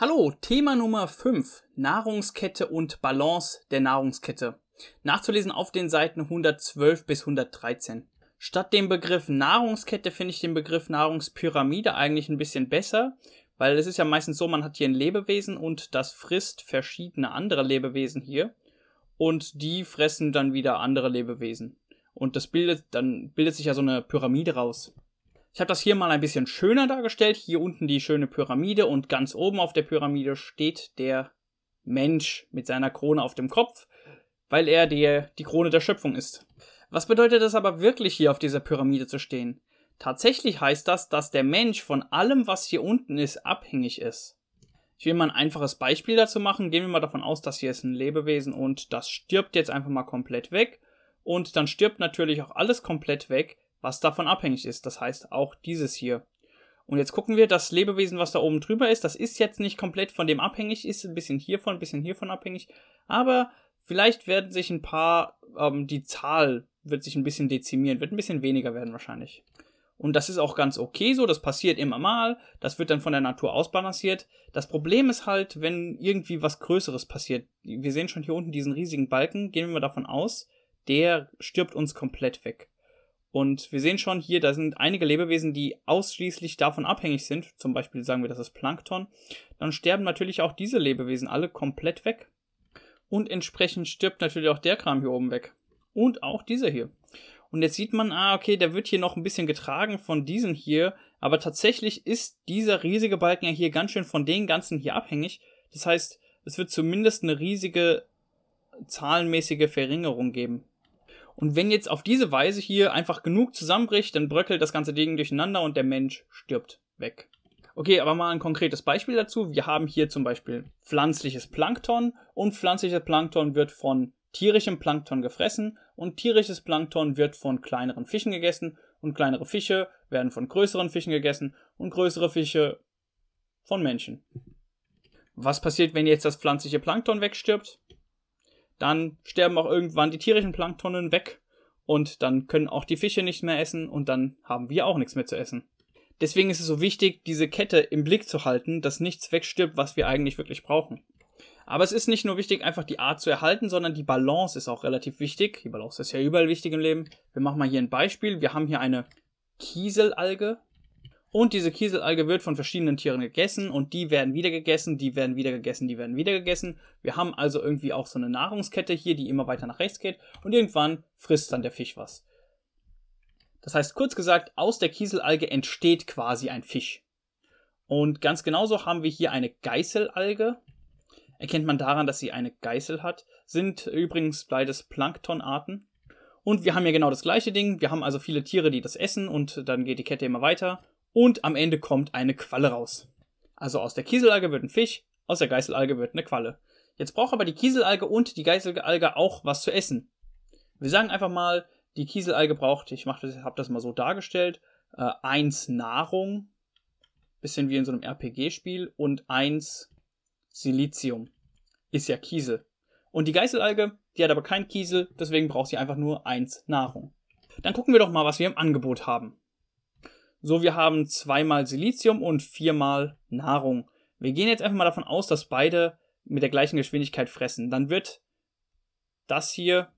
Hallo, Thema Nummer 5, Nahrungskette und Balance der Nahrungskette. Nachzulesen auf den Seiten 112 bis 113. Statt dem Begriff Nahrungskette finde ich den Begriff Nahrungspyramide eigentlich ein bisschen besser, weil es ist ja meistens so, man hat hier ein Lebewesen und das frisst verschiedene andere Lebewesen hier und die fressen dann wieder andere Lebewesen. Und das bildet, dann bildet sich ja so eine Pyramide raus. Ich habe das hier mal ein bisschen schöner dargestellt. Hier unten die schöne Pyramide und ganz oben auf der Pyramide steht der Mensch mit seiner Krone auf dem Kopf, weil er die, die Krone der Schöpfung ist. Was bedeutet das aber wirklich, hier auf dieser Pyramide zu stehen? Tatsächlich heißt das, dass der Mensch von allem, was hier unten ist, abhängig ist. Ich will mal ein einfaches Beispiel dazu machen. Gehen wir mal davon aus, dass hier ist ein Lebewesen und das stirbt jetzt einfach mal komplett weg. Und dann stirbt natürlich auch alles komplett weg, was davon abhängig ist. Das heißt auch dieses hier. Und jetzt gucken wir, das Lebewesen, was da oben drüber ist, das ist jetzt nicht komplett von dem abhängig, ist ein bisschen hiervon, ein bisschen hiervon abhängig. Aber vielleicht werden sich ein paar, ähm, die Zahl wird sich ein bisschen dezimieren, wird ein bisschen weniger werden wahrscheinlich. Und das ist auch ganz okay so, das passiert immer mal, das wird dann von der Natur ausbalanciert. Das Problem ist halt, wenn irgendwie was Größeres passiert. Wir sehen schon hier unten diesen riesigen Balken, gehen wir mal davon aus, der stirbt uns komplett weg. Und wir sehen schon hier, da sind einige Lebewesen, die ausschließlich davon abhängig sind. Zum Beispiel sagen wir, das ist Plankton. Dann sterben natürlich auch diese Lebewesen alle komplett weg. Und entsprechend stirbt natürlich auch der Kram hier oben weg. Und auch dieser hier. Und jetzt sieht man, ah, okay, der wird hier noch ein bisschen getragen von diesen hier. Aber tatsächlich ist dieser riesige Balken ja hier ganz schön von den ganzen hier abhängig. Das heißt, es wird zumindest eine riesige zahlenmäßige Verringerung geben. Und wenn jetzt auf diese Weise hier einfach genug zusammenbricht, dann bröckelt das ganze Ding durcheinander und der Mensch stirbt weg. Okay, aber mal ein konkretes Beispiel dazu. Wir haben hier zum Beispiel pflanzliches Plankton und pflanzliches Plankton wird von tierischem Plankton gefressen und tierisches Plankton wird von kleineren Fischen gegessen und kleinere Fische werden von größeren Fischen gegessen und größere Fische von Menschen. Was passiert, wenn jetzt das pflanzliche Plankton wegstirbt? dann sterben auch irgendwann die tierischen Planktonnen weg und dann können auch die Fische nicht mehr essen und dann haben wir auch nichts mehr zu essen. Deswegen ist es so wichtig, diese Kette im Blick zu halten, dass nichts wegstirbt, was wir eigentlich wirklich brauchen. Aber es ist nicht nur wichtig, einfach die Art zu erhalten, sondern die Balance ist auch relativ wichtig. Die Balance ist ja überall wichtig im Leben. Wir machen mal hier ein Beispiel. Wir haben hier eine Kieselalge, und diese Kieselalge wird von verschiedenen Tieren gegessen und die werden wieder gegessen, die werden wieder gegessen, die werden wieder gegessen. Wir haben also irgendwie auch so eine Nahrungskette hier, die immer weiter nach rechts geht und irgendwann frisst dann der Fisch was. Das heißt, kurz gesagt, aus der Kieselalge entsteht quasi ein Fisch. Und ganz genauso haben wir hier eine Geißelalge. Erkennt man daran, dass sie eine Geißel hat. Sind übrigens beides Planktonarten. Und wir haben hier genau das gleiche Ding. Wir haben also viele Tiere, die das essen und dann geht die Kette immer weiter und am Ende kommt eine Qualle raus. Also aus der Kieselalge wird ein Fisch, aus der Geißelalge wird eine Qualle. Jetzt braucht aber die Kieselalge und die Geißelalge auch was zu essen. Wir sagen einfach mal, die Kieselalge braucht, ich habe das mal so dargestellt, äh, eins Nahrung, bisschen wie in so einem RPG-Spiel, und eins Silizium. Ist ja Kiesel. Und die Geißelalge, die hat aber kein Kiesel, deswegen braucht sie einfach nur eins Nahrung. Dann gucken wir doch mal, was wir im Angebot haben. So, wir haben zweimal Silizium und viermal Nahrung. Wir gehen jetzt einfach mal davon aus, dass beide mit der gleichen Geschwindigkeit fressen. Dann wird das hier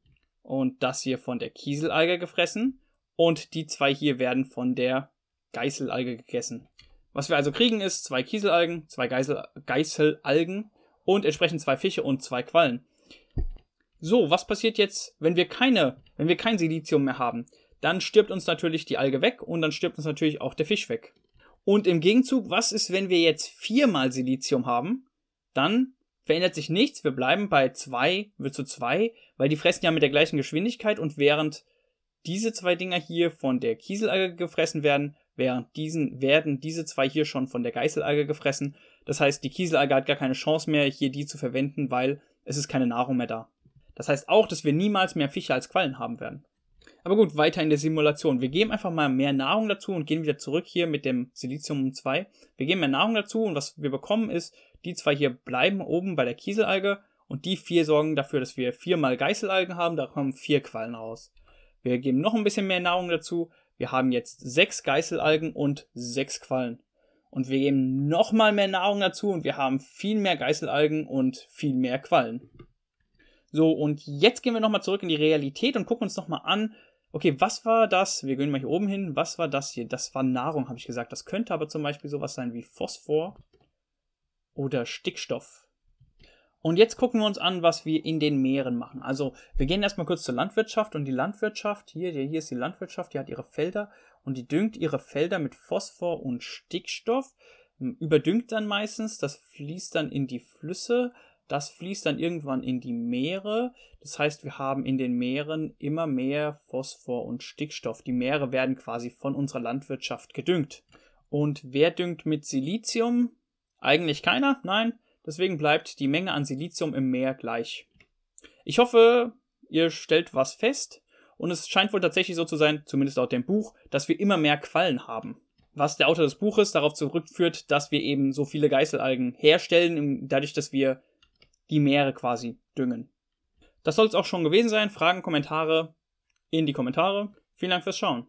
und das hier von der Kieselalge gefressen und die zwei hier werden von der Geißelalge gegessen. Was wir also kriegen ist zwei Kieselalgen, zwei Geißel Geißelalgen und entsprechend zwei Fische und zwei Quallen. So, was passiert jetzt, wenn wir keine, wenn wir kein Silizium mehr haben? dann stirbt uns natürlich die Alge weg und dann stirbt uns natürlich auch der Fisch weg. Und im Gegenzug, was ist, wenn wir jetzt viermal Silizium haben? Dann verändert sich nichts, wir bleiben bei zwei, wird zu zwei, weil die fressen ja mit der gleichen Geschwindigkeit und während diese zwei Dinger hier von der Kieselalge gefressen werden, während diesen werden diese zwei hier schon von der Geißelalge gefressen. Das heißt, die Kieselalge hat gar keine Chance mehr, hier die zu verwenden, weil es ist keine Nahrung mehr da. Das heißt auch, dass wir niemals mehr Fische als Quallen haben werden. Aber gut, weiter in der Simulation. Wir geben einfach mal mehr Nahrung dazu und gehen wieder zurück hier mit dem Silizium 2. Wir geben mehr Nahrung dazu und was wir bekommen ist, die zwei hier bleiben oben bei der Kieselalge und die vier sorgen dafür, dass wir viermal Geißelalgen haben, da kommen vier Quallen raus. Wir geben noch ein bisschen mehr Nahrung dazu. Wir haben jetzt sechs Geißelalgen und sechs Quallen. Und wir geben nochmal mehr Nahrung dazu und wir haben viel mehr Geißelalgen und viel mehr Quallen. So, und jetzt gehen wir nochmal zurück in die Realität und gucken uns nochmal an, Okay, was war das? Wir gehen mal hier oben hin. Was war das hier? Das war Nahrung, habe ich gesagt. Das könnte aber zum Beispiel sowas sein wie Phosphor oder Stickstoff. Und jetzt gucken wir uns an, was wir in den Meeren machen. Also wir gehen erstmal kurz zur Landwirtschaft und die Landwirtschaft, hier, hier ist die Landwirtschaft, die hat ihre Felder und die düngt ihre Felder mit Phosphor und Stickstoff, überdüngt dann meistens, das fließt dann in die Flüsse das fließt dann irgendwann in die Meere. Das heißt, wir haben in den Meeren immer mehr Phosphor und Stickstoff. Die Meere werden quasi von unserer Landwirtschaft gedüngt. Und wer düngt mit Silizium? Eigentlich keiner, nein. Deswegen bleibt die Menge an Silizium im Meer gleich. Ich hoffe, ihr stellt was fest. Und es scheint wohl tatsächlich so zu sein, zumindest laut dem Buch, dass wir immer mehr Quallen haben. Was der Autor des Buches darauf zurückführt, dass wir eben so viele Geißelalgen herstellen, dadurch, dass wir die Meere quasi düngen. Das soll es auch schon gewesen sein. Fragen, Kommentare in die Kommentare. Vielen Dank fürs Schauen.